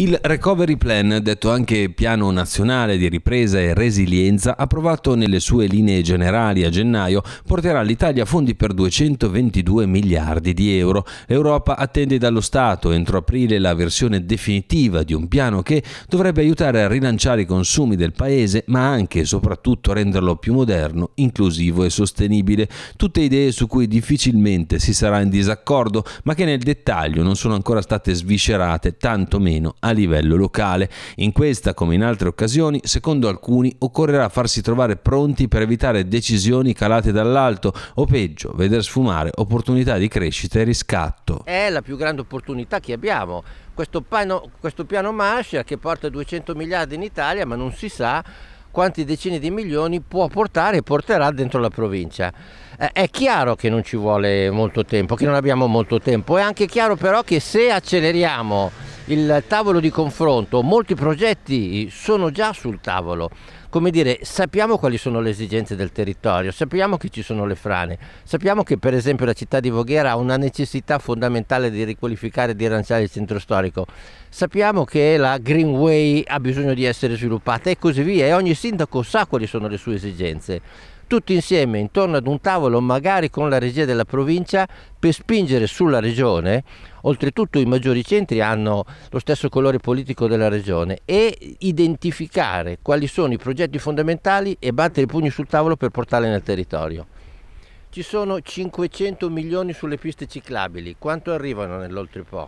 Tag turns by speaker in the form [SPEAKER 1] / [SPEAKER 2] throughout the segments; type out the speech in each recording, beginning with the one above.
[SPEAKER 1] Il Recovery Plan, detto anche Piano Nazionale di Ripresa e Resilienza, approvato nelle sue linee generali a gennaio, porterà all'Italia fondi per 222 miliardi di euro. L'Europa attende dallo Stato entro aprile la versione definitiva di un piano che dovrebbe aiutare a rilanciare i consumi del Paese, ma anche e soprattutto renderlo più moderno, inclusivo e sostenibile. Tutte idee su cui difficilmente si sarà in disaccordo, ma che nel dettaglio non sono ancora state sviscerate, tantomeno a a livello locale. In questa, come in altre occasioni, secondo alcuni occorrerà farsi trovare pronti per evitare decisioni calate dall'alto o peggio, veder sfumare opportunità di crescita e riscatto.
[SPEAKER 2] È la più grande opportunità che abbiamo. Questo, piano, questo piano Marshall che porta 200 miliardi in Italia ma non si sa quanti decine di milioni può portare e porterà dentro la provincia. Eh, è chiaro che non ci vuole molto tempo, che non abbiamo molto tempo, è anche chiaro però che se acceleriamo il tavolo di confronto, molti progetti sono già sul tavolo. Come dire, sappiamo quali sono le esigenze del territorio, sappiamo che ci sono le frane, sappiamo che per esempio la città di Voghera ha una necessità fondamentale di riqualificare e di rilanciare il centro storico, sappiamo che la Greenway ha bisogno di essere sviluppata e così via e ogni sindaco sa quali sono le sue esigenze tutti insieme intorno ad un tavolo, magari con la regia della provincia, per spingere sulla regione. Oltretutto i maggiori centri hanno lo stesso colore politico della regione e identificare quali sono i progetti fondamentali e battere i pugni sul tavolo per portarli nel territorio. Ci sono 500 milioni sulle piste ciclabili, quanto arrivano nell'Oltrepò?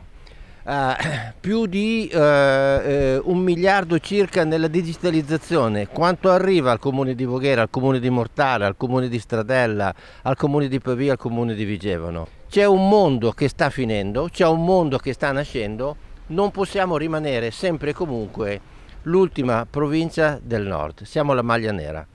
[SPEAKER 2] eh, più di eh, eh, un miliardo circa nella digitalizzazione, quanto arriva al comune di Voghera, al comune di Mortale, al comune di Stradella, al comune di Pavia, al comune di Vigevano? C'è un mondo che sta finendo, c'è un mondo che sta nascendo, non possiamo rimanere sempre e comunque l'ultima provincia del nord, siamo la maglia nera.